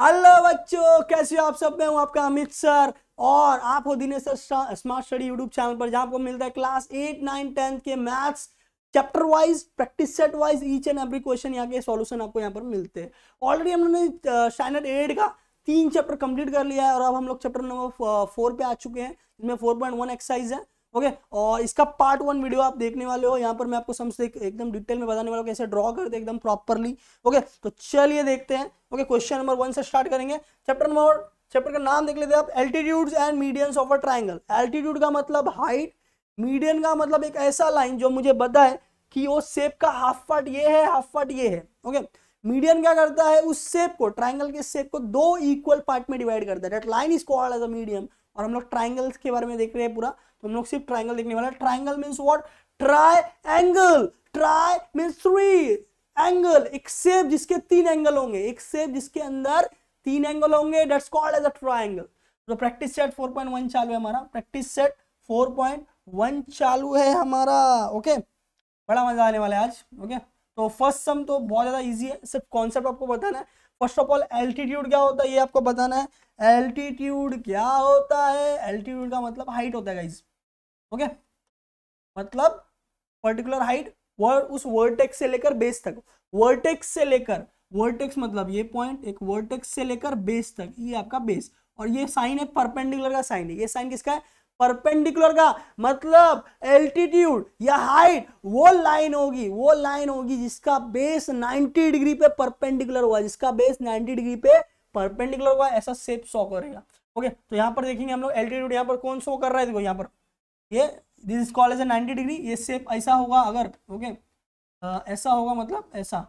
Hello बच्चों कैसे हो आप सब मैं हूं आपका अमित सर और आप हो Dinesh sir smart study YouTube channel पर जहां आपको मिलता है क्लास एट नाइन टेंथ के maths chapter wise practice set wise each and every question यहां के सॉल्यूशन आपको यहाँ पर मिलते हैं ऑलरेडी हम ने स्टैंडर्ड एट का तीन चैप्टर कंप्लीट कर लिया है और अब हम लोग चैप्टर नंबर फोर पे आ चुके हैं जिसमें फोर पॉइंट वन एक्सरसाइज है ओके और इसका पार्ट वन वीडियो आप देखने वाले हो यहाँ पर मैं आपको समझते एकदम डिटेल में बताने वाला हूँ कैसे ड्रॉ करते एकदम प्रॉपरली ओके तो चलिए देखते हैं ओके क्वेश्चन नंबर वन से स्टार्ट करेंगे चैप्टर नंबर चैप्टर का नाम देख लेते हैं आप altitudes and medians of a triangle altitude का मतलब हाइट मीडियन का मतलब एक ऐसा लाइन जो मुझे पता है कि वो सेप का हाफ पार्ट ये है हाफ पार्ट ये है ओके मीडियन क्या करता है उस सेप को ट्राइंगल के सेप को दो इक्वल पार्ट में डिवाइड करता है that line is called as a medium और हम लोग ट्राइंगल्स के बारे में देख रहे हैं पूरा तो हम लोग सिर्फ ट्राइंगल देखने वाला triangle means what tri angle tri means three angle एक सेप जिसके तीन एंगल होंगे एक सेप जिसके अंदर तीन एंगल होंगे that's called as a triangle तो प्रैक्टिस सेट 4.1 चालू है हमारा प्रैक्टिस सेट 4.1 चालू है हमारा ओके okay? बड़ा मजा आने वाला है आज ओके okay? तो फर्स्ट सम तो बहुत ज़्यादा इजी है सिर्फ कॉन्सेप्ट आपको बताना है फर्स्ट ऑफ ऑल एल्टीट्यूड क्या होता है ये आपको बताना है एल्टीट्यूड क्या होता है एल्टीट्यूड का मतलब हाइट होता है गाइज ओके मतलब पर्टिकुलर हाइट वर, उस वर्टेक्स से लेकर बेस तक वर्टेक्स से लेकर वर्टेक्स मतलब ये पॉइंट एक वर्टेक्स से लेकर बेस तक ये आपका बेस और ये साइन है परपेंडिकुलर का साइन है ये साइन किसका है परपेंडिकुलर का मतलब एल्टीट्यूड या हाइट वो लाइन होगी वो लाइन होगी जिसका बेस 90 डिग्री पे परपेंडिकुलर होगा जिसका बेस 90 डिग्री पे परपेंडिकुलर होगा ऐसा सेप शो करेगा ओके तो यहाँ पर देखेंगे हम लोग एल्टीट्यूड यहाँ पर कौन शो कर रहा है देखो यहाँ पर ये this is call as a ninety degree ये सेप ऐसा होगा अगर ओके ऐसा होगा मतलब ऐसा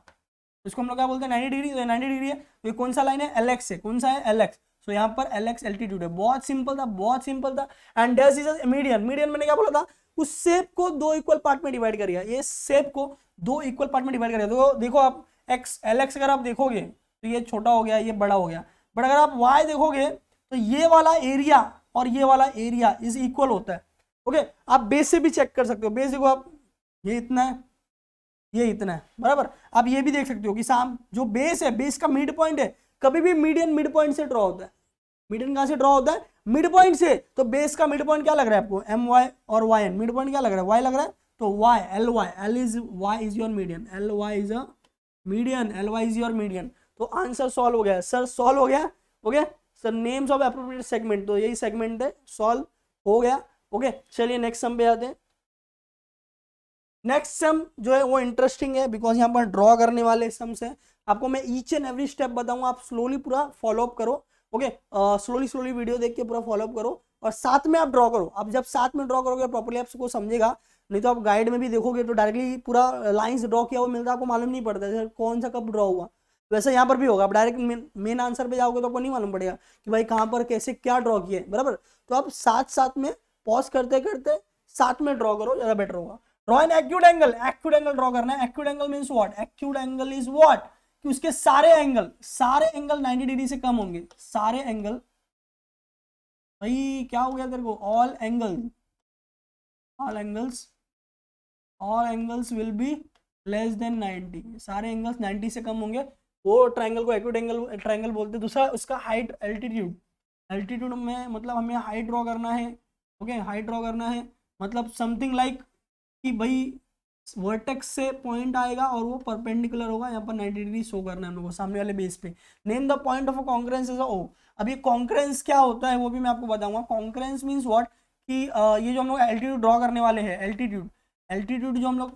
इसको हम लोग क्या बोलते हैं नाइन्टी डिग्री तो नाइन्टी डिग्री है तो ये कौन सा लाइन है एलेक्स है कौन सा है एलेक्स सो यहाँ पर एल एक्स एल्टीट्यूड है बहुत सिंपल था बहुत सिंपल था and this is median median मैंने क्या बोला था उस सेप को दो इक्वल पार्ट में डिवाइड करिए ये सेप को दो इक्वल पार्ट में डिवाइड करिए तो देखो आप एक्स एल एक्स अगर आप देखोगे तो ये छोटा हो गया ये बड़ा हो गया बट अगर आप वाई देखोगे तो ये वाला एरिया और ये वाला एरिया इज इक्वल होता है ओके okay? आप बेस से भी चेक कर सकते हो बेस देखो आप ये इतना है ये इतना है बराबर आप ये भी देख सकते हो कि साम जो बेस है बेस का मिड पॉइंट है कभी भी मीडियन मिड पॉइंट से ड्रॉ होता है मीडियन कहाँ से ड्रॉ होता है मिड पॉइंट से तो बेस का मिड पॉइंट क्या लग रहा है आपको एम वाई और वाई एन मिड पॉइंट क्या लग रहा है वाई लग रहा है तो Y L Y L is Y is your median L Y is a median L Y is your median तो आंसर सॉल्व हो गया सर सॉल्व हो गया okay sir names of appropriate segment तो यही सेगमेंट है सॉल्व हो गया ओके चलिए नेक्स्ट सम पे आते हैं नेक्स्ट सम जो है वो इंटरेस्टिंग है बिकॉज यहाँ पर ड्रॉ करने वाले सम्स है आपको मैं ईच एंड एवरी स्टेप बताऊंगा आप स्लोली पूरा फॉलोअप करो ओके स्लोली स्लोली वीडियो देख के पूरा फॉलोअप करो और साथ में आप ड्रॉ करो आप जब साथ में ड्रॉ करोगे प्रॉपरली आपको समझेगा नहीं तो आप गाइड में भी देखोगे तो डायरेक्टली पूरा लाइंस ड्रॉ किया हुआ मिलता है आपको मालूम नहीं पड़ता सर कौन सा कब ड्रॉ हुआ वैसे यहाँ पर भी होगा आप डायरेक्ट मेन आंसर पे जाओगे तो आपको नहीं मालूम पड़ेगा कि भाई कहाँ पर कैसे क्या ड्रॉ किया है बराबर तो आप साथ साथ में पॉज करते करते साथ में ड्रॉ करो ज़्यादा बेटर होगा draw an acute angle acute angle draw करना है acute angle means what acute angle is what कि उसके सारे एंगल सारे एंगल 90 डिग्री से कम होंगे सारे एंगल भाई क्या हो गया तेरे को all angle all angles all angles will be less than 90 सारे एंगल्स 90 से कम होंगे वो ट्राइंगल को एक्यूट एंगल ट्राइंगल बोलते हैं दूसरा उसका हाइट एल्टीट्यूड एल्टीट्यूड में मतलब हमें हाइट ड्रॉ करना है ओके हाइट ड्रॉ करना है मतलब समथिंग लाइक like कि भाई वर्टेक्स से पॉइंट आएगा और वो परपेंडिकुलर होगा यहाँ पर 90 डिग्री शो करना है हम लोग को सामने वाले बेस पे name the point of concurrence is O अभी कॉन्क्रेंस क्या होता है वो भी मैं आपको बताऊंगा कॉन्क्रेंस मीन्स वॉट कि ये जो हम लोग एल्टीट्यूड ड्रॉ करने वाले हैं एल्टीट्यूड एल्टीट्यूड जो हम लोग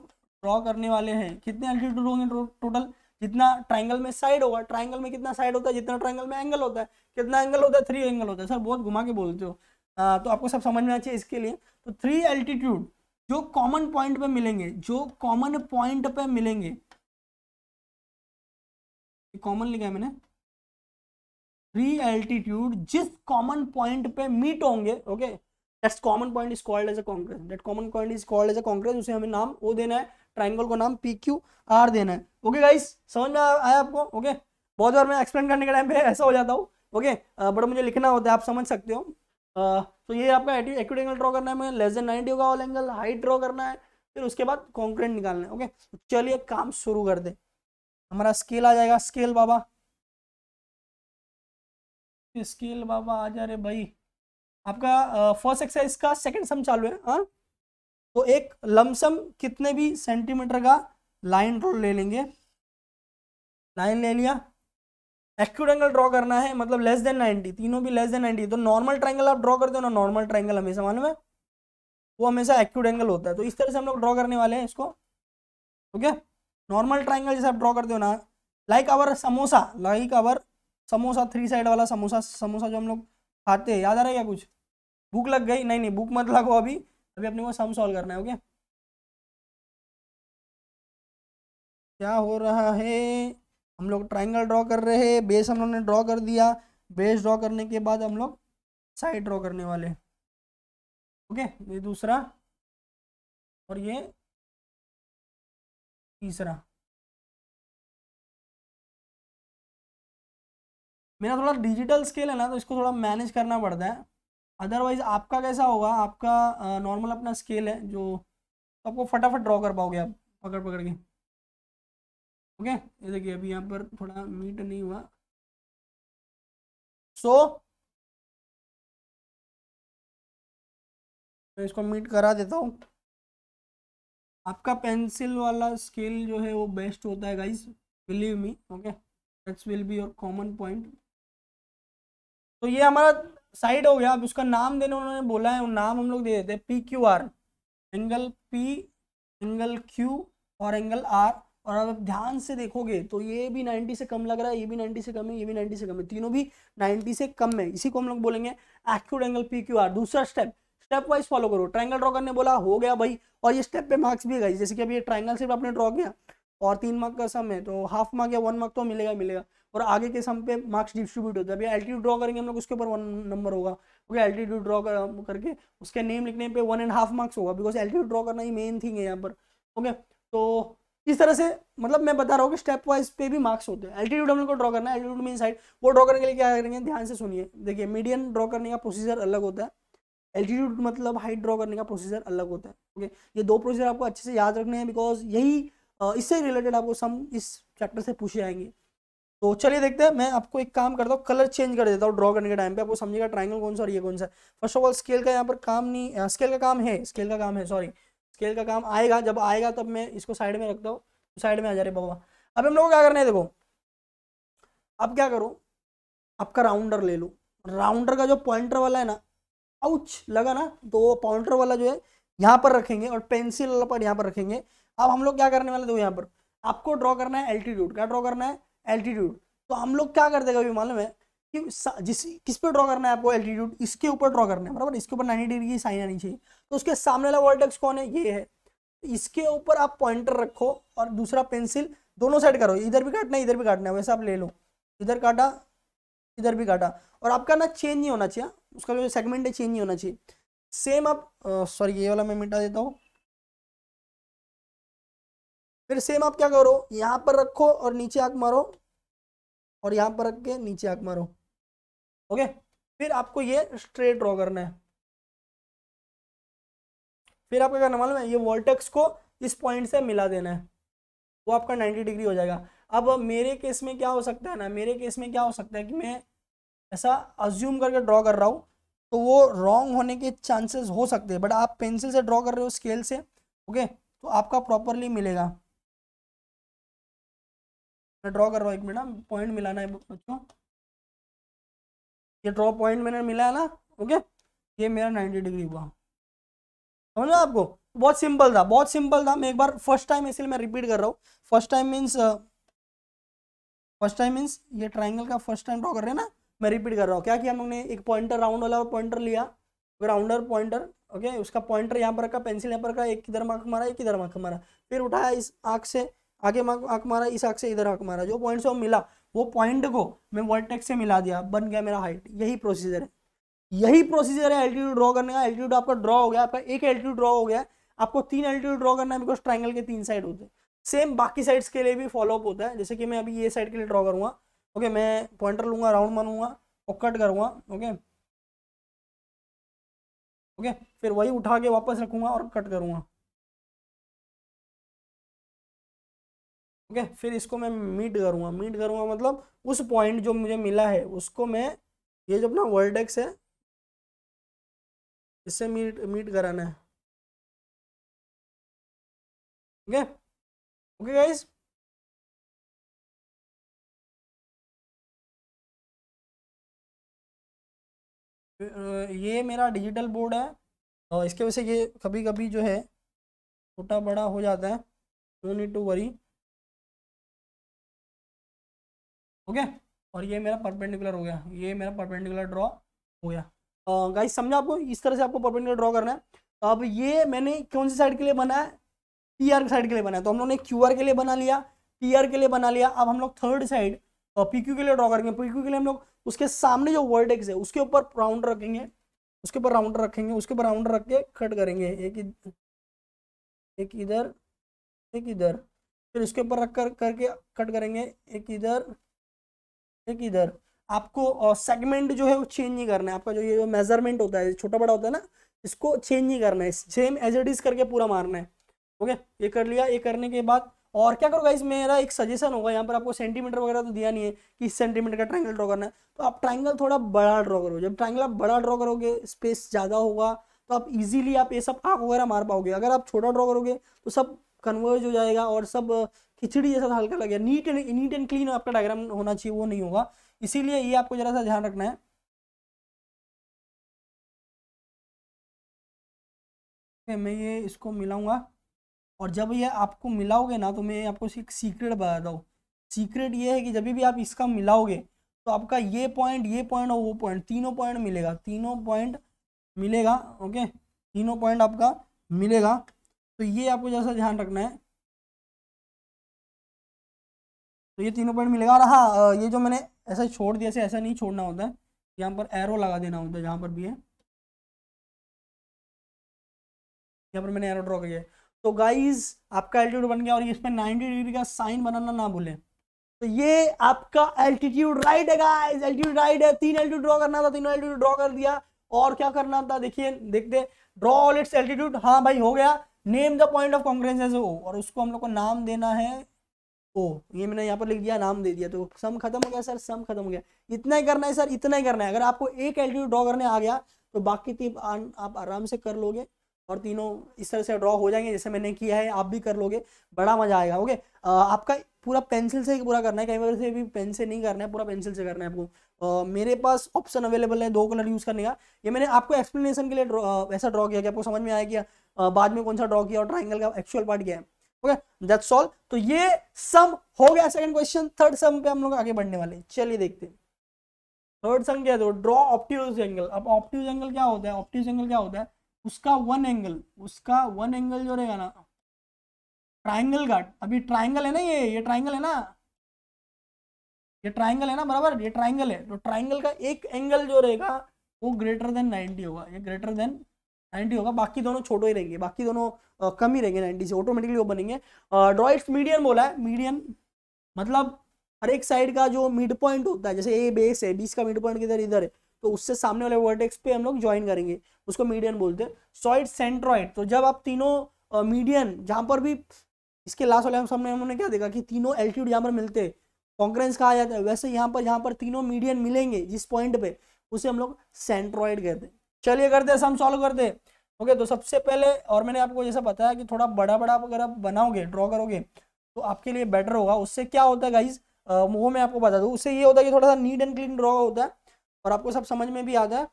ड्रॉ करने वाले हैं कितने एल्टीट्यूड होंगे टोटल जितना ट्राइंगल में साइड होगा ट्राइंगल में कितना साइड होता है जितना ट्राइंगल में एंगल होता है कितना एंगल होता है थ्री एंगल होता है सर बहुत घुमा के बोलते हो तो आपको सब समझ में आना चाहिए इसके लिए तो थ्री एल्टीट्यूड जो कॉमन पॉइंट पे मिलेंगे जो कॉमन पॉइंट पे मिलेंगे कॉमन लिखा है मैंने थ्री एल्टीट्यूड जिस कॉमन पॉइंट पे मीट होंगे okay that's common point is called as a concurrence that common point is called as a concurrence उसे हमें नाम वो देना है ट्राइंगल को नाम पी क्यू आर देना है ओके गाइस समझ में आया आपको ओके बहुत बार मैं एक्सप्लेन करने के टाइम पे ऐसा हो जाता हूँ ओके बट मुझे लिखना होता है आप समझ सकते हो तो ये आपका एक्यूट एंगल ड्रॉ करना है हमें लेस देन नाइनटी होगा ऑल एंगल हाइट ड्रॉ करना है फिर उसके बाद कॉन्क्रीट निकालना है ओके तो चलिए काम शुरू कर दे हमारा स्केल आ जाएगा स्केल बाबा स्केल बाबा आ जा रहे भाई आपका फर्स्ट एक्सरसाइज का सेकंड सम चालू है हाँ तो एक लमसम कितने भी सेंटीमीटर का लाइन रोल ले लेंगे लाइन ले लिया एक्यूट एंगल ड्रॉ करना है मतलब लेस देन 90 तीनों भी लेस देन 90 तो नॉर्मल ट्राइंगल आप ड्रॉ करते हो ना नॉर्मल ट्राइंगल हमेशा मालूम है वो हमेशा एक्यूट एंगल होता है तो इस तरह से हम लोग ड्रॉ करने वाले हैं इसको ओके नॉर्मल ट्राइंगल जैसे आप ड्रॉ करते हो ना like our samosa like our samosa three side वाला समोसा समोसा जो हम लोग खाते हैं याद आ रहा है क्या कुछ भूख लग गई नहीं नहीं भूख मत लगो अभी अभी अपने को सम सॉल्व करना है ओके क्या हो रहा है हम लोग ट्राइंगल ड्रॉ कर रहे हैं बेस हम लोग ने ड्रॉ कर दिया बेस ड्रॉ करने के बाद हम लोग साइड ड्रॉ करने वाले ओके ये दूसरा और ये तीसरा मेरा थोड़ा डिजिटल स्केल है ना तो इसको थोड़ा मैनेज करना पड़ता है अदरवाइज आपका कैसा होगा आपका नॉर्मल अपना स्केल है जो तो आपको फटाफट ड्रॉ कर पाओगे आप पकड़ पकड़ के ओके ये देखिए अभी यहाँ पर थोड़ा मीट नहीं हुआ सो so, मैं इसको मीट करा देता हूँ आपका पेंसिल वाला स्केल जो है वो बेस्ट होता है guys believe me okay that's will be your common point तो ये हमारा साइड हो गया अब उसका नाम देने उन्होंने बोला है नाम हम लोग दे देते हैं P Q R angle P angle Q और एंगल आर और अब ध्यान से देखोगे तो ये भी 90 से कम लग रहा है ये भी 90 से कम है ये भी 90 से कम है तीनों भी 90 से कम है इसी को हम लोग बोलेंगे acute angle P Q R दूसरा स्टेप स्टेप वाइज फॉलो करो ट्राइंगल ड्रॉ करने बोला हो गया भाई और ये स्टेप पे मार्क्स भी गई जैसे कि अभी ये ट्राइंगल सिर्फ आपने ड्रॉ किया और तीन मार्क का सम है तो हाफ मार्क या वन मार्क तो मिलेगा मिलेगा और आगे के सम पे मार्क्स डिस्ट्रीब्यूट होता है अभी एल्टीट्यूड ड्रॉ करेंगे हम लोग उसके ऊपर वन नंबर होगा क्योंकि एल्टीट्यूड ड्रॉ करके उसके नेम लिखने पर वन एंड हाफ मार्क्स होगा बिकॉज एल्टीट्यूड ड्रॉ करना ही मेन थिंग है यहाँ पर ओके तो इस तरह से मतलब मैं बता रहा हूँ कि स्टेप वाइज पे भी मार्क्स होते हैं एल्टीट्यूड हम को ड्रॉ करना है एल्टीट्यूड मीन साइड वो ड्रॉ करने के लिए क्या करेंगे ध्यान से सुनिए देखिए मीडियन ड्रॉ करने का प्रोसीजर अलग होता है एल्टीट्यूड मतलब हाइट ड्रॉ करने का प्रोसीजर अलग होता है ओके ये दो प्रोसीजर आपको अच्छे से याद रखने हैं बिकॉज यही इससे रिलेटेड आपको सम इस चैप्टर से पूछे आएंगे तो चलिए देखते हैं मैं आपको एक काम करता हूँ कलर चेंज कर देता हूँ ड्रॉ करने के टाइम पे आपको समझेगा ट्राइंगल कौन सा और ये कौन सा फर्स्ट ऑफ ऑल स्केल का यहाँ पर काम नहीं स्केल का काम है स्केल का काम है सॉरी स्केल का काम आएगा जब आएगा तब मैं इसको साइड में रखता हूँ तो साइड में आ जा रहे बाबा अब हम लोग क्या करना है देखो अब क्या करो आपका राउंडर ले लो राउंडर का जो पॉइंटर वाला है ना आउच लगा ना तो पॉइंटर वाला जो है यहाँ पर रखेंगे और पेंसिल वाला पर यहाँ पर रखेंगे अब हम लोग क्या करने वाले देखो यहाँ पर आपको ड्रॉ करना है एल्टीट्यूड क्या ड्रॉ करना है एल्टीट्यूड तो हम लोग क्या कर देगा अभी मालूम है कि जिस किस पे ड्रॉ करना है आपको एल्टीट्यूड इसके ऊपर ड्रॉ करना है बराबर इसके ऊपर नाइन्टी डिग्री की साइन आनी चाहिए तो उसके सामने वाला वर्टेक्स कौन है ये है इसके ऊपर आप पॉइंटर रखो और दूसरा पेंसिल दोनों साइड करो इधर भी काटना है इधर भी काटना है वैसे आप ले लो इधर काटा इधर भी काटा और आपका ना चेंज नहीं होना चाहिए हाँ। उसका जो सेगमेंट है चेंज नहीं होना चाहिए सेम आप सॉरी ये वाला मैं मिटा देता हूँ फिर सेम आप क्या करो यहाँ पर रखो और नीचे आग मारो और यहाँ पर रख के नीचे आग मारो ओके फिर आपको ये स्ट्रेट ड्रॉ करना है फिर आपको क्या करना मालूम है ये वॉल्टेक्स को इस पॉइंट से मिला देना है वो आपका नाइन्टी डिग्री हो जाएगा अब मेरे केस में क्या हो सकता है ना मेरे केस में क्या हो सकता है कि मैं ऐसा अज्यूम करके ड्रॉ कर रहा हूँ तो वो रॉन्ग होने के चांसेस हो सकते हैं बट आप पेंसिल से ड्रॉ कर रहे हो स्केल से ओके तो आपका प्रॉपरली मिलेगा मैं ड्रॉ कर रहा हूँ एक मिनट पॉइंट हाँ, मिलाना है बच्चों ये ड्रॉप पॉइंट मैंने मिला है ना ओके ये मेरा 90 डिग्री हुआ समझ लो आपको बहुत सिंपल था बहुत सिंपल था मैं एक बार फर्स्ट टाइम इसलिए मैं रिपीट कर रहा हूँ first time means first time means ये ट्राइंगल का फर्स्ट टाइम ड्रॉ कर रहे हैं ना मैं रिपीट कर रहा हूँ क्या किया हमने एक पॉइंटर राउंड वाला पॉइंटर लिया राउंडर पॉइंटर ओके उसका पॉइंटर यहाँ पर रखा पेंसिल यहाँ पर रखा एक किधर मार्क मारा एक किधर मार्क मारा फिर उठाया इस आँख से आगे आँख मारा इस आँख से इधर आँख मारा जो पॉइंट से वो मिला वो पॉइंट को मैं वर्टेक्स से मिला दिया बन गया मेरा हाइट यही प्रोसीजर है यही प्रोसीजर है एल्टीट्यूड ड्रॉ करने का एल्टीट्यूड आपका ड्रॉ हो गया आपका एक एल्टीट्यूड ड्रॉ हो गया आपको तीन एल्टीट्यूड ड्रॉ करना है बिकॉज ट्राइंगल के तीन साइड होते हैं सेम बाकी साइड्स के लिए भी फॉलोअप होता है जैसे कि मैं अभी ये साइड के लिए ड्रॉ करूँगा ओके मैं पॉइंटर लूँगा राउंड मानूंगा और कट करूँगा ओके ओके फिर वही उठा के वापस रखूँगा और कट करूँगा ओके फिर इसको मैं मीट करूँगा मीट करूँगा मतलब उस पॉइंट जो मुझे मिला है उसको मैं ये जो अपना एक्स है इससे मीट मीट कराना है ओके ओके गाइस ये मेरा डिजिटल बोर्ड है और इसके वजह से ये कभी कभी जो है छोटा बड़ा हो जाता है नो नीड टू वरी हो गया और ये मेरा परपेंडिकुलर हो गया ये मेरा परपेंडिकुलर ड्रॉ हो गया गाइस uh, समझा आपको इस तरह से आपको परपेंडिकुलर ड्रॉ करना है तो अब ये मैंने कौन सी साइड के लिए बनाया पी आर साइड के लिए बनाया तो हम लोगों ने क्यू आर के लिए बना लिया पी आर के लिए बना लिया अब हम लोग थर्ड साइड पी क्यू के लिए ड्रॉ करेंगे पी क्यू के लिए हम लोग उसके सामने जो वर्डेक्स है उसके ऊपर राउंड रखेंगे उसके ऊपर राउंड रखेंगे उसके ऊपर राउंड रख के कट करेंगे एक एक इधर एक इधर फिर उसके ऊपर रख कर करके कट करेंगे एक इधर एक इधर आपको सेगमेंट जो है वो चेंज नहीं करना है आपका जो ये जो मेजरमेंट होता है छोटा बड़ा होता है ना इसको चेंज नहीं करना है सेम एज इट इज करके पूरा मारना है ओके ये कर लिया ये करने के बाद और क्या करूँगा इस मेरा एक सजेशन होगा यहाँ पर आपको सेंटीमीटर वगैरह तो दिया नहीं है कि इस सेंटीमीटर का ट्राइंगल ड्रॉ करना है तो आप ट्राइंगल थोड़ा बड़ा ड्रॉ करो जब ट्राइंगल आप बड़ा ड्रॉ करोगे स्पेस ज़्यादा होगा तो आप इजीली आप ये सब आँख वगैरह मार पाओगे अगर आप छोटा ड्रॉ करोगे तो सब कन्वर्ज हो जाएगा और सब खिचड़ी जैसा तो हल्का लगेगा neat and neat and clean आपका डायग्राम होना चाहिए वो नहीं होगा इसीलिए ये आपको जरा सा ध्यान रखना है मैं ये इसको मिलाऊंगा और जब ये आपको मिलाओगे ना तो मैं आपको एक सीक्रेट बताता हूँ सीक्रेट ये है कि जब भी आप इसका मिलाओगे तो आपका ये पॉइंट ये पॉइंट और वो पॉइंट तीनों पॉइंट मिलेगा तीनों पॉइंट मिलेगा ओके तीनों पॉइंट आपका मिलेगा तो ये आपको जैसा ध्यान रखना है तो ये तीनों पॉइंट मिलेगा और हाँ ये जो मैंने ऐसा छोड़ दिया से ऐसा नहीं छोड़ना होता है यहाँ पर एरो लगा देना होता है जहाँ पर भी है यहाँ पर मैंने एरो ड्रॉ किया है तो गाइज आपका एल्टीट्यूड बन गया और इसमें 90 डिग्री का साइन बनाना ना भूलें तो ये आपका एल्टीट्यूड राइट है गाइज एल्टीट्यूड राइट है तीन एल्टीट्यूड ड्रॉ करना था तीनों एल्टीट्यूड ड्रॉ कर दिया और क्या करना था देखिए देखते ड्रॉ ऑल इट्स एल्टीट्यूड हाँ भाई हो गया name the point of concurrence as O और उसको हम लोग को नाम देना है ओ ये मैंने यहाँ पर लिख दिया नाम दे दिया तो सम खत्म हो गया सर सम खत्म हो गया इतना ही करना है सर इतना ही करना है अगर आपको एक एल्टीट्यूड ड्रॉ करने आ गया तो बाकी तीन आप आराम से कर लोगे और तीनों इस तरह से ड्रॉ हो जाएंगे जैसे मैंने किया है आप भी कर लोगे बड़ा मजा आएगा ओके आपका पूरा पेंसिल से ही पूरा करना है कई बार से भी पेन से नहीं करना है पूरा पेंसिल से करना है आपको आ, मेरे पास ऑप्शन अवेलेबल है दो कलर यूज़ करने का ये मैंने आपको एक्सप्लेनेशन के लिए ड्रॉ ऐसा ड्रॉ किया कि आपको समझ में आया कि आ, बाद में कौन सा ड्रॉ किया और ट्राइंगल का एक्चुअल पार्ट क्या है ओके दैट्स ऑल तो ये सम हो गया सेकंड क्वेश्चन थर्ड सम पे हम लोग आगे बढ़ने वाले हैं चलिए देखते हैं थर्ड सम क्या है ड्रॉ ऑप्टिक्यूज एंगल अब ऑप्टिक्यूज एंगल क्या होता है ऑप्टिक्यूज एंगल क्या होता है उसका वन एंगल उसका वन एंगल जो रहेगा ना ट्राइंगल घाट अभी ट्राइंगल है ना ये ये ट्राइंगल है ना ये ट्राइंगल है ना बराबर ये ट्राइंगल है तो ट्राइंगल का एक एंगल जो रहेगा वो ग्रेटर देन 90 होगा ये ग्रेटर देन 90 होगा बाकी दोनों छोटे ही रहेंगे बाकी दोनों कम ही रहेंगे 90 से ऑटोमेटिकली वो बनेंगे ड्रॉइट्स इट्स मीडियन बोला है मीडियन मतलब हर एक साइड का जो मिड पॉइंट होता है जैसे ए बेस है बीस का मिड पॉइंट किधर इधर है तो उससे सामने वाले वर्टेक्स पे हम लोग ज्वाइन करेंगे उसको मीडियन बोलते हैं सॉइड सेंट्रॉइड तो जब आप तीनों मीडियन जहाँ पर भी इसके लास्ट वाले सामने हमने क्या देखा कि तीनों एल्टीट्यूड यहाँ पर मिलते हैं कॉन्क्रेंस कहा जाता है वैसे यहाँ पर यहाँ पर तीनों मीडियन मिलेंगे जिस पॉइंट पे उसे हम लोग सेंट्रॉइड कहते हैं चलिए करते हैं हम सॉल्व करते हैं ओके तो सबसे पहले और मैंने आपको जैसा बताया कि थोड़ा बड़ा बड़ा अगर आप बनाओगे ड्रॉ करोगे तो आपके लिए बेटर होगा उससे क्या होता है गाइज वो मैं आपको बता दूँ उससे ये होता है कि थोड़ा सा नीट एंड क्लीन ड्रॉ होता है और आपको सब समझ में भी आता है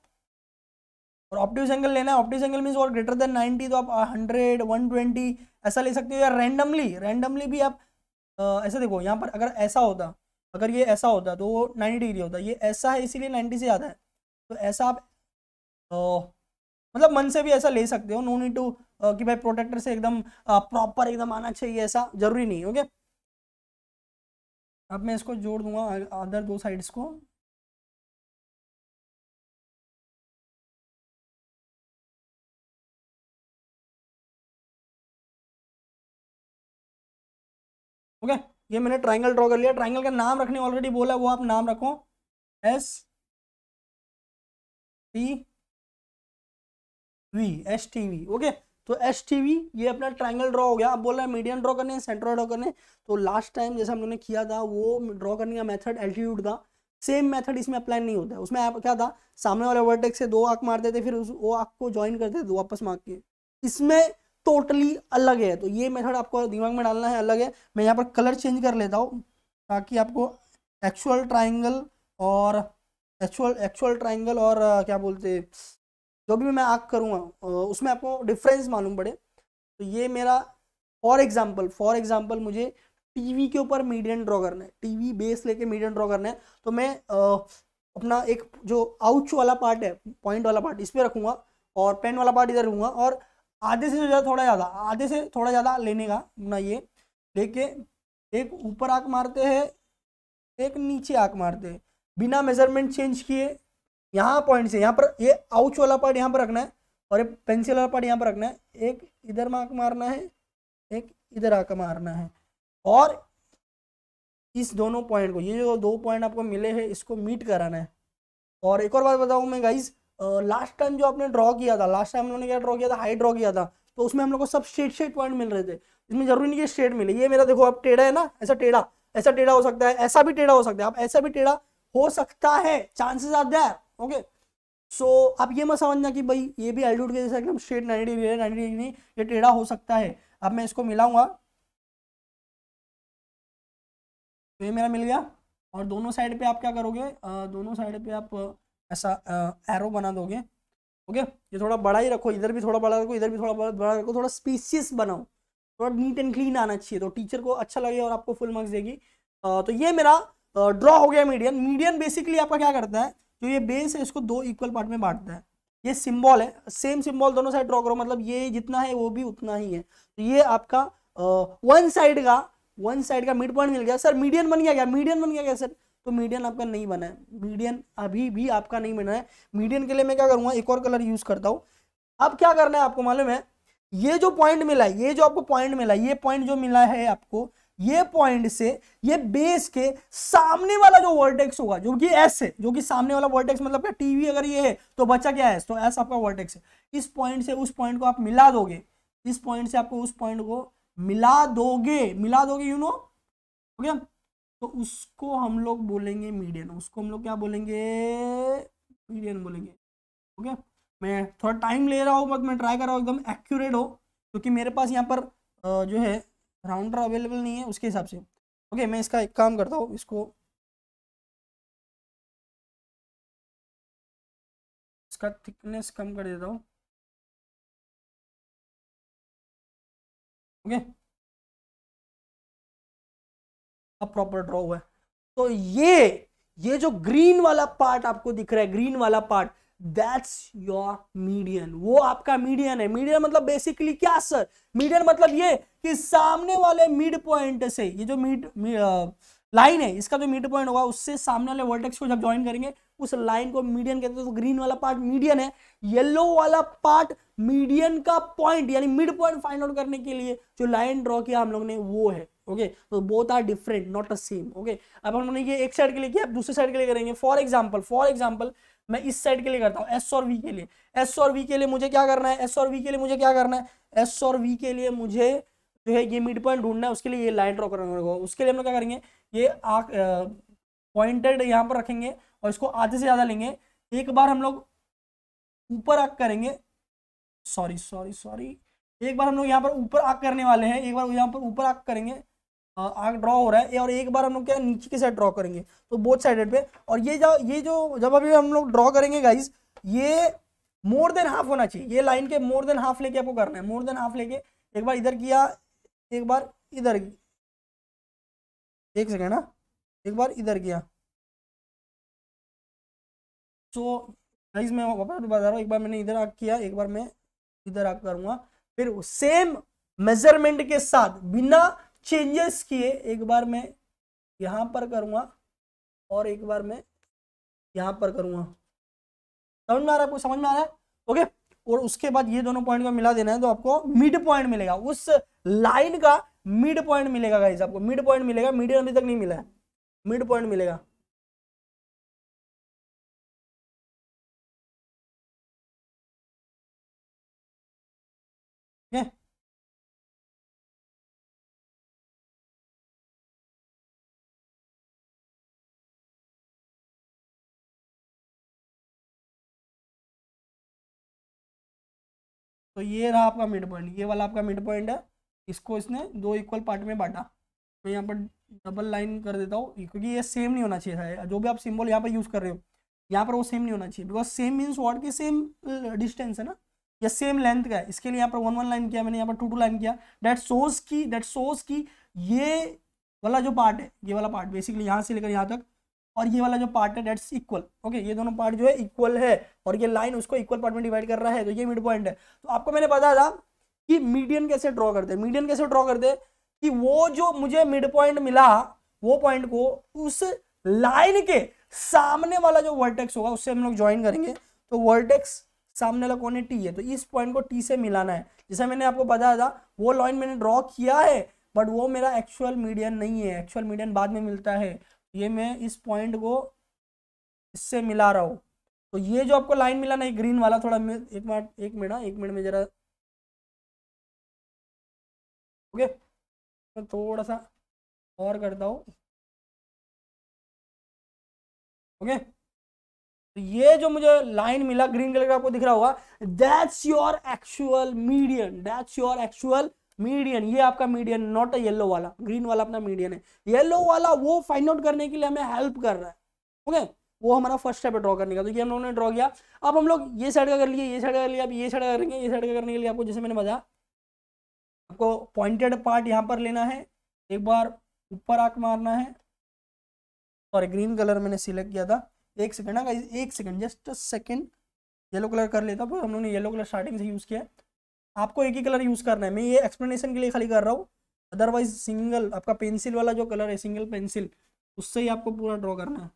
और ऑप्टिव एंगल लेना है ऑप्टिव एंगल मीन और ग्रेटर देन 90 तो आप हंड्रेड वन ट्वेंटी ऐसा ले सकते हो या रैंडमली रैंडमली भी आप ऐसा देखो यहाँ पर अगर ऐसा होता अगर ये ऐसा होता तो वो नाइन्टी डिग्री होता ये ऐसा है इसीलिए नाइन्टी से ज़्यादा है तो ऐसा आप तो, मतलब मन से भी ऐसा ले सकते हो नो नीड टू कि भाई प्रोटेक्टर से एकदम प्रॉपर एकदम आना चाहिए ऐसा जरूरी नहीं ओके अब मैं इसको जोड़ दूंगा अदर दो साइड्स को ओके ये मैंने ट्राइंगल ड्रॉ कर लिया ट्राइंगल का नाम रखने ऑलरेडी बोला वो आप नाम रखो S T V S T V okay तो एस टी वी ये अपना ट्राइंगल ड्रॉ हो गया आप बोल रहे हैं मीडियम ड्रॉ करने हैं ड्रॉ करने तो लास्ट टाइम जैसे हम लोगों ने किया था वो ड्रॉ करने का मेथड एल्टीट्यूड था सेम मेथड इसमें अप्लाई नहीं होता है उसमें आप क्या था सामने वाले वर्टेक्स से दो आंख मारते थे फिर उस वो आंख को ज्वाइन करते थे दो वापस मार के इसमें टोटली अलग है तो ये मेथड आपको दिमाग में डालना है अलग है मैं यहाँ पर कलर चेंज कर लेता हूँ ताकि आपको एक्चुअल ट्राइंगल और एक्चुअल एक्चुअल ट्राइंगल और क्या बोलते जो भी मैं आग करूँगा उसमें आपको डिफरेंस मालूम पड़े तो ये मेरा फॉर एग्जाम्पल फॉर एग्जाम्पल मुझे टीवी के ऊपर मीडियम ड्रॉ करना है टीवी बेस लेके मीडियम ड्रॉ करना है तो मैं अपना एक जो आउच वाला पार्ट है पॉइंट वाला पार्ट इस पर रखूँगा और पेन वाला पार्ट इधर रखूँगा और आधे से ज़्यादा थोड़ा ज़्यादा आधे से थोड़ा ज़्यादा लेने का अपना ये देखिए एक ऊपर आँख मारते हैं एक नीचे आँख मारते हैं बिना मेजरमेंट चेंज किए यहाँ पॉइंट से यहाँ पर ये आउच वाला पार्ट यहाँ पर रखना है और ये पेंसिल वाला पार्ट यहाँ पर रखना है एक इधर आँख मारना है एक इधर आँख मारना है और इस दोनों पॉइंट को ये जो दो पॉइंट आपको मिले हैं इसको मीट कराना है और एक और बात बताऊँ मैं गाइज़ लास्ट टाइम जो आपने ड्रॉ किया था लास्ट टाइम हम क्या ड्रॉ किया था हाई ड्रॉ किया था तो उसमें हम लोग को सब शेड शेड पॉइंट मिल रहे थे इसमें जरूरी नहीं कि शेड मिले ये मेरा देखो आप टेढ़ा है ना ऐसा टेढ़ा ऐसा टेढ़ा हो सकता है ऐसा भी टेढ़ा हो सकता है आप ऐसा भी टेढ़ा हो सकता है chances are there okay so आप ये मत समझना कि भाई ये भी एल्टीट्यूड के जैसा एकदम स्ट्रेट नाइन्टी डिग्री है नाइन्टी डिग्री नहीं ये टेढ़ा हो सकता है अब मैं इसको मिलाऊंगा तो ये मेरा मिल गया और दोनों साइड पे आप क्या करोगे आ, दोनों साइड पे आप ऐसा एरो बना दोगे ओके ये थोड़ा बड़ा ही रखो इधर भी थोड़ा बड़ा रखो इधर भी थोड़ा बड़ा रखो थोड़ा स्पीसीस बनाओ थोड़ा नीट एंड क्लीन आना चाहिए तो टीचर को अच्छा लगे और आपको फुल मार्क्स देगी तो ये मेरा ड्रॉ हो गया मीडियन मीडियन बेसिकली आपका क्या करता है जो ये बेस है इसको दो इक्वल पार्ट में बांटता है ये सिंबल है सेम सिंबल दोनों साइड ड्रॉ करो मतलब ये जितना है वो भी उतना ही है तो ये आपका वन साइड का वन साइड का मिड पॉइंट मिल गया सर मीडियन बन गया क्या मीडियन बन गया क्या सर तो मीडियन आपका नहीं बना है मीडियन अभी भी आपका नहीं बना है मीडियन के लिए मैं क्या करूँगा एक और कलर यूज़ करता हूँ अब क्या करना है आपको मालूम है ये जो पॉइंट मिला है ये जो आपको पॉइंट मिला ये पॉइंट जो मिला है आपको ये पॉइंट से ये बेस के सामने वाला जो वर्टेक्स होगा जो कि एस है जो कि सामने वाला वर्टेक्स मतलब क्या टीवी अगर ये है तो बच्चा क्या है तो एस आपका वर्टेक्स है इस पॉइंट से उस पॉइंट को आप मिला दोगे इस पॉइंट से आपको उस पॉइंट को मिला दोगे मिला दोगे यू नो ओके तो उसको हम लोग बोलेंगे मीडियन उसको हम लोग क्या बोलेंगे मीडियन बोलेंगे ओके मैं थोड़ा टाइम ले रहा हूँ बट मैं ट्राई कर रहा हूँ एकदम एक्यूरेट हो क्योंकि मेरे पास यहाँ पर जो है राउंडर अवेलेबल नहीं है उसके हिसाब से ओके मैं इसका एक काम करता हूँ इसको इसका थिकनेस कम कर देता हूँ ओके अब प्रॉपर ड्रॉ हुआ है तो ये ये जो ग्रीन वाला पार्ट आपको दिख रहा है ग्रीन वाला पार्ट दैट्स योर मीडियन वो आपका मीडियन है मीडियन मतलब बेसिकली क्या सर मीडियन मतलब ये कि सामने वाले मिड पॉइंट से ये जो मिड लाइन है इसका जो मिड पॉइंट होगा उससे सामने वाले वर्टेक्स को जब ज्वाइन करेंगे उस लाइन को मीडियन कहते हैं तो ग्रीन वाला पार्ट मीडियन है येलो वाला पार्ट मीडियन का पॉइंट यानी मिड पॉइंट फाइंड आउट करने के लिए जो लाइन ड्रॉ किया हम लोग ने वो है ओके तो both are different not a same okay अब हम ये एक साइड के लिए किया दूसरे साइड के लिए करेंगे फॉर एग्जाम्पल फॉर एग्जाम्पल मैं इस साइड के लिए करता हूँ एस और वी के लिए एस और वी के लिए मुझे क्या करना है एस और वी के लिए मुझे क्या करना है एस और वी के लिए मुझे जो है ये मिड पॉइंट ढूंढना है उसके लिए ये लाइन ड्रॉ करना होगा उसके लिए हम लोग क्या करेंगे ये पॉइंटेड यहाँ पर रखेंगे और इसको आधे से ज़्यादा लेंगे एक बार हम लोग ऊपर आग करेंगे सॉरी सॉरी सॉरी एक बार हम लोग यहाँ पर ऊपर आग करने वाले हैं एक बार यहाँ पर ऊपर आग करेंगे आर्क ड्रॉ हो रहा है और एक बार हम लोग क्या नीचे की साइड ड्रॉ करेंगे तो बोथ साइडेड पे और ये जो ये जो जब अभी हम लोग ड्रॉ करेंगे गाइज ये मोर देन हाफ होना चाहिए ये लाइन के मोर देन हाफ लेके आपको करना है मोर देन हाफ लेके एक बार इधर किया एक बार इधर एक सेकेंड ना हाँ। एक बार इधर किया सो गाइज मैं वापस बता रहा हूँ एक बार मैंने इधर आग किया एक बार मैं इधर आग करूंगा फिर सेम मेजरमेंट के साथ बिना चेंजेस किए एक बार मैं यहाँ पर करूँगा और एक बार मैं यहाँ पर करूँगा समझ में आ रहा है आपको समझ में आ रहा है ओके और उसके बाद ये दोनों पॉइंट को मिला देना है तो आपको मिड पॉइंट मिलेगा उस लाइन का मिड पॉइंट मिलेगा आपको मिड पॉइंट मिलेगा मीडियम अभी तक नहीं मिला है मिड पॉइंट मिलेगा तो ये रहा आपका मिड पॉइंट ये वाला आपका मिड पॉइंट है इसको इसने दो इक्वल पार्ट में बांटा मैं यहाँ पर डबल लाइन कर देता हूँ क्योंकि ये सेम नहीं होना चाहिए जो भी आप सिम्बल यहाँ पर यूज़ कर रहे हो यहाँ पर वो सेम नहीं होना चाहिए बिकॉज सेम मीन्स वॉट की सेम डिस्टेंस है ना या सेम लेंथ का है इसके लिए यहाँ पर वन वन लाइन किया मैंने यहाँ पर टू टू लाइन किया डेट सोर्स की डेट सोर्स की ये वाला जो पार्ट है ये वाला पार्ट बेसिकली यहाँ से लेकर यहाँ तक और ये वाला जो पार्ट है डेट्स इक्वल ओके ये दोनों पार्ट जो है इक्वल है और ये लाइन उसको इक्वल पार्ट में डिवाइड कर रहा है तो ये मिड पॉइंट है तो आपको मैंने बताया था कि मीडियन कैसे ड्रॉ करते हैं मीडियन कैसे ड्रॉ करते हैं कि वो जो मुझे मिड पॉइंट मिला वो पॉइंट को उस लाइन के सामने वाला जो वर्टेक्स होगा उससे हम लोग ज्वाइन करेंगे तो वर्टेक्स सामने वाला कौन है टी है तो इस पॉइंट को टी से मिलाना है जैसे मैंने आपको बताया था वो लाइन मैंने ड्रॉ किया है बट वो मेरा एक्चुअल मीडियन नहीं है एक्चुअल मीडियन बाद में मिलता है ये मैं इस पॉइंट को इससे मिला रहा हूँ तो ये जो आपको लाइन मिला ना ये ग्रीन वाला थोड़ा एक मिनट एक मिनट हाँ, एक मिनट में जरा ओके तो थोड़ा सा और करता हूँ ओके तो ये जो मुझे लाइन मिला ग्रीन कलर का आपको दिख रहा होगा that's your actual medium that's your actual median ये आपका मीडियन नॉट अ येलो वाला ग्रीन वाला अपना मीडियन है येलो वाला वो फाइंड आउट करने के लिए हमें हेल्प कर रहा है ओके वो हमारा फर्स्ट स्टेप है ड्रॉ करने का तो ये हम लोगों ने ड्रॉ किया अब हम लोग ये साइड का कर लिए ये साइड का कर लिया अब ये साइड का करेंगे ये साइड का करने के लिए आपको जैसे मैंने बताया आपको पॉइंटेड पार्ट यहाँ पर लेना है एक बार ऊपर आँख मारना है और ग्रीन कलर मैंने सिलेक्ट किया था एक सेकेंड ना एक second just second yellow colour कर लेता पर हम लोगों ने येलो कलर स्टार्टिंग से यूज़ किया आपको एक ही कलर यूज़ करना है मैं ये एक्सप्लेनेशन के लिए खाली कर रहा हूँ अदरवाइज सिंगल आपका पेंसिल वाला जो कलर है सिंगल पेंसिल उससे ही आपको पूरा ड्रॉ करना है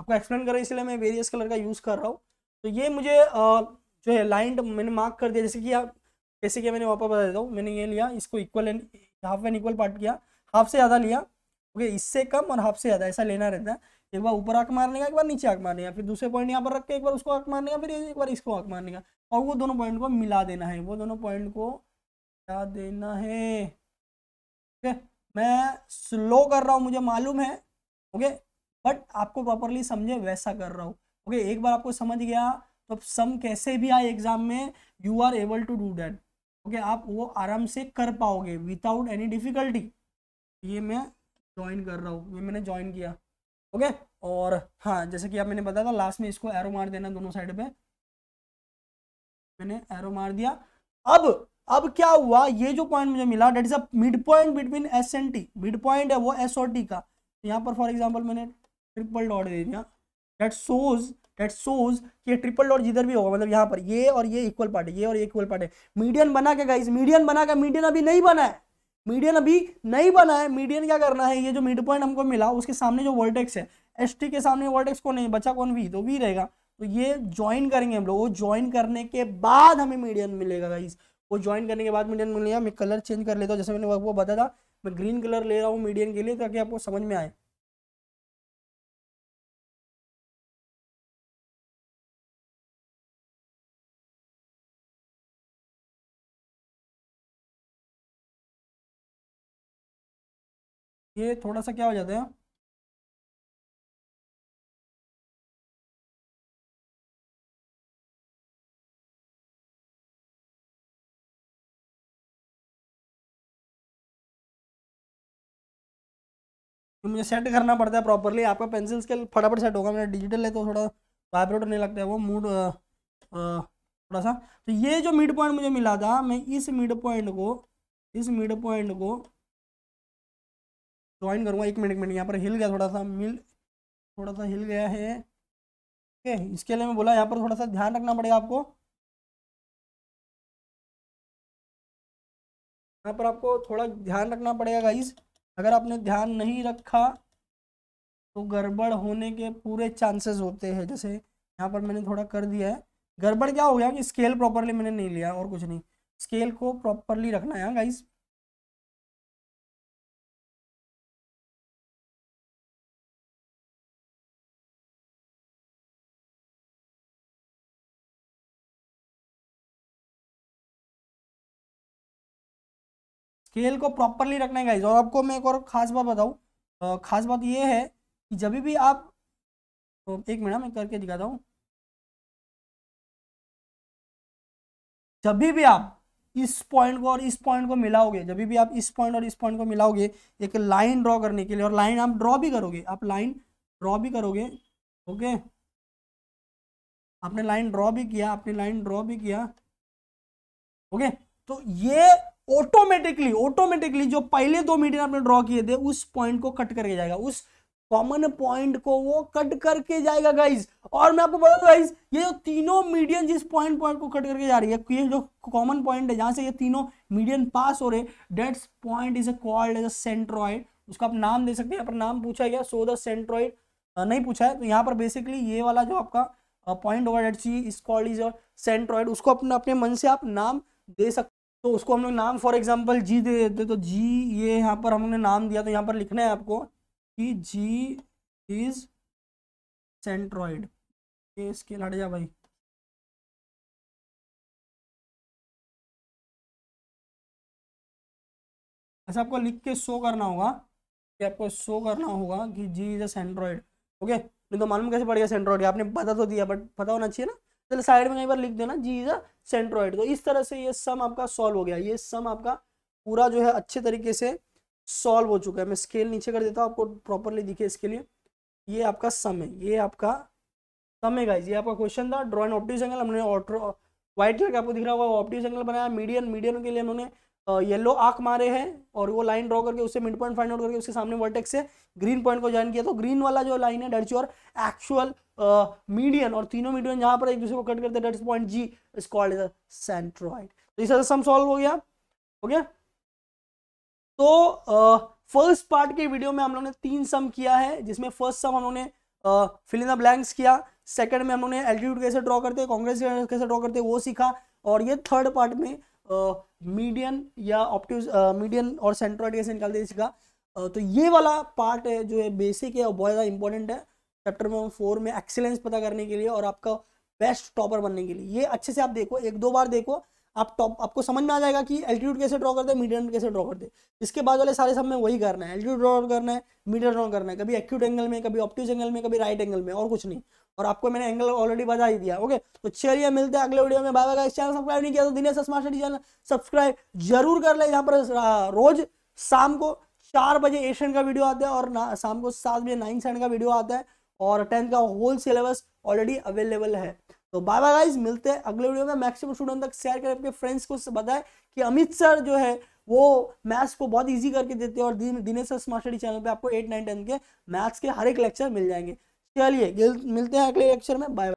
आपको एक्सप्लेन कर इसलिए मैं वेरियस कलर का यूज़ कर रहा हूँ तो ये मुझे आ, जो है लाइन मैंने मार्क कर दिया जैसे कि आप जैसे कि मैंने वापस बता देता हूँ मैंने ये लिया इसको equal and half and equal part किया हाफ से ज़्यादा लिया ओके इससे कम और हाफ से ज़्यादा ऐसा लेना रहता है एक बार ऊपर आँख मारने का एक बार नीचे आँख मारने का फिर दूसरे पॉइंट यहाँ पर रख के एक बार उसको आँख मारने का फिर एक बार इसको आँख मारने का और वो दोनों पॉइंट को मिला देना है वो दोनों पॉइंट को मिला देना है ओके मैं स्लो कर रहा हूँ मुझे मालूम है ओके बट आपको प्रॉपरली समझे वैसा कर रहा हूँ ओके एक बार आपको समझ गया तो सम कैसे भी आए एग्जाम में you are able to do that okay आप वो आराम से कर पाओगे विदाउट एनी डिफिकल्टी ये मैं ज्वाइन कर रहा हूँ ये मैंने ज्वाइन किया ओके और हाँ जैसे कि आप मैंने बताया था लास्ट में इसको एरो मार देना दोनों साइड पे मैंने एरो मार दिया अब अब क्या हुआ ये जो पॉइंट मुझे मिला that is a mid point between S and T mid point है वो एस ओ टी का यहाँ पर फॉर एग्जाम्पल मैंने ट्रिपल डॉट दे दिया डेट सोज डेट सोज ये ट्रिपल डॉट जिधर भी होगा मतलब यहाँ पर ये और ये इक्वल पार्ट है ये और ये इक्वल पार्ट है मीडियन बना के गाइज मीडियन बना के मीडियन अभी नहीं बना है मीडियन अभी नहीं बना है मीडियन क्या करना है ये जो मिड पॉइंट हमको मिला उसके सामने जो वर्टेक्स है एस के सामने वर्टेक्स कौन है बचा कौन वी तो वी रहेगा तो ये ज्वाइन करेंगे हम लोग वो ज्वाइन करने के बाद हमें मीडियन मिलेगा गाइज वो ज्वाइन करने के बाद मीडियन मिलेगा मैं कलर चेंज कर लेता हूँ जैसे मैंने आपको बताया था मैं ग्रीन कलर ले रहा हूँ मीडियन के लिए ताकि आपको समझ में आए ये थोड़ा सा क्या हो जाता है तो मुझे सेट करना पड़ता है प्रॉपरली आपका पेंसिल स्केल फटाफट सेट होगा मेरा डिजिटल है तो थोड़ा वाइब्रेट होने लगता है वो मूड थोड़ा सा तो ये जो मिड पॉइंट मुझे मिला था मैं इस मिड पॉइंट को इस मिड पॉइंट को ज्वाइन करूँगा एक मिनट एक मिनट यहाँ पर हिल गया थोड़ा सा मिल थोड़ा सा हिल गया है ओके इसके लिए मैं बोला यहाँ पर थोड़ा सा ध्यान रखना पड़ेगा आपको यहाँ पर आपको थोड़ा ध्यान रखना पड़ेगा गाइज अगर आपने ध्यान नहीं रखा तो गड़बड़ होने के पूरे चांसेस होते हैं जैसे यहाँ पर मैंने थोड़ा कर दिया है गड़बड़ क्या हो गया कि स्केल प्रॉपरली मैंने नहीं लिया और कुछ नहीं स्केल को प्रॉपरली रखना है गाइज हाँ, स्केल को प्रॉपरली रखना है गाइज और आपको मैं एक और ख़ास बात बताऊँ ख़ास बात ये है कि जब भी आप तो एक मिनट मैं करके दिखाता हूँ जब भी आप इस पॉइंट को और इस पॉइंट को मिलाओगे जब भी आप इस पॉइंट और इस पॉइंट को मिलाओगे एक लाइन ड्रॉ करने के लिए और लाइन आप ड्रॉ भी करोगे आप लाइन ड्रॉ भी करोगे ओके आपने लाइन ड्रॉ भी किया आपने लाइन ड्रॉ भी किया ओके तो ये ऑटोमेटिकली ऑटोमेटिकली जो पहले दो मीडियन आपने ड्रॉ किए थे उस पॉइंट को कट करके जाएगा उस कॉमन पॉइंट को वो कट करके जाएगा गाइज और मैं आपको बता दूं ये जो तीनों मीडियन जिस पॉइंट पॉइंट को कट करके जा रही है ये जो कॉमन पॉइंट है जहां से ये तीनों मीडियन पास हो रहे that's point is a called as a centroid उसका आप नाम दे सकते हैं पर नाम पूछा गया सो द सेंट्रॉइड नहीं पूछा है तो यहाँ पर बेसिकली ये वाला जो आपका पॉइंट होगा that C is called is a centroid उसको अपने अपने मन से आप नाम दे सकते तो उसको हम लोग नाम फॉर एग्जाम्पल जी दे देते तो जी ये यहाँ पर हमने नाम दिया तो यहाँ पर लिखना है आपको कि जी इज सेंट्रॉइड ये स्केल हट जा भाई अच्छा आपको लिख के शो करना होगा कि आपको शो करना होगा कि G is a centroid okay नहीं तो मालूम कैसे पड़ गया सेंट्रॉइड आपने पता तो दिया बट पता होना चाहिए ना चलो साइड में कई बार लिख देना जी इज सेंट्रोइड तो इस तरह से ये सम आपका सॉल्व हो गया ये सम आपका पूरा जो है अच्छे तरीके से सॉल्व हो चुका है मैं स्केल नीचे कर देता हूँ आपको प्रॉपरली दिखे इसके लिए ये आपका सम है ये आपका सम है गाइज ये आपका क्वेश्चन था ड्रॉइन ऑप्टिव एंगल हमने ऑटो व्हाइट कलर का आपको दिख रहा होगा ऑप्टिव एंगल बनाया मीडियन मीडियन के लिए उन्होंने येलो आंख मारे हैं और वो लाइन ड्रॉ करके उसे मिड पॉइंट फाइंड आउट करके उसके सामने वर्टेक्स से ग्रीन पॉइंट को ज्वाइन किया तो ग्रीन वाला जो लाइन है डर्च और एक्चुअल मीडियन और तीनों मीडियन जहां पर एक दूसरे को कट करते हैं point G is called is centroid तो इस सम सॉल्व हो गया हो गया तो फर्स्ट पार्ट के वीडियो में हम लोगों ने तीन सम किया है जिसमें फर्स्ट सम हम लोगों ने फिल इन द ब्लैंक्स किया सेकंड में हम लोगों ने एल्टीट्यूड कैसे ड्रॉ करते हैं कांग्रेस कैसे ड्रॉ करते हैं वो सीखा और ये थर्ड पार्ट में मीडियन uh, या ऑप्टिव मीडियन uh, और सेंट्रोइड कैसे निकालते सीखा uh, तो ये वाला पार्ट है जो है बेसिक है और बहुत ज़्यादा इंपॉर्टेंट है चैप्टर में फोर में एक्सीलेंस पता करने के लिए और आपका बेस्ट टॉपर बनने के लिए ये अच्छे से आप देखो एक दो बार देखो आप टॉप आपको समझ में आ जाएगा कि एल्टीट्यूड कैसे ड्रॉ करते हैं मीडियम कैसे ड्रॉ करते हैं इसके बाद वाले सारे सब में वही करना है एल्टीट्यूड ड्रॉ करना है मीडियम ड्रॉ करना है कभी एक्यूट एंगल में कभी ऑप्टिज एंगल में कभी राइट एंगल में और कुछ नहीं और आपको मैंने एंगल ऑलरेडी बता ही दिया ओके तो चलिए मिलते हैं अगले वीडियो में बाय बाय चैनल सब्सक्राइब नहीं किया तो दिनेश स्मार्ट चैनल सब्सक्राइब जरूर कर ले यहाँ पर रोज शाम को चार बजे एशियन का वीडियो आता है और शाम को सात बजे नाइन सेंड का वीडियो आता है और टेंथ का होल सिलेबस ऑलरेडी अवेलेबल है तो बाय बाय गाइस मिलते हैं अगले वीडियो में मैक्सिमम स्टूडेंट तक शेयर करें अपने फ्रेंड्स को बताएं कि अमित सर जो है वो मैथ्स को बहुत इजी करके देते हैं और Dinesh sir smart study channel पे आपको एट नाइन टेंथ के मैथ्स के हर एक लेक्चर मिल जाएंगे चलिए मिलते हैं अगले लेक्चर में बाय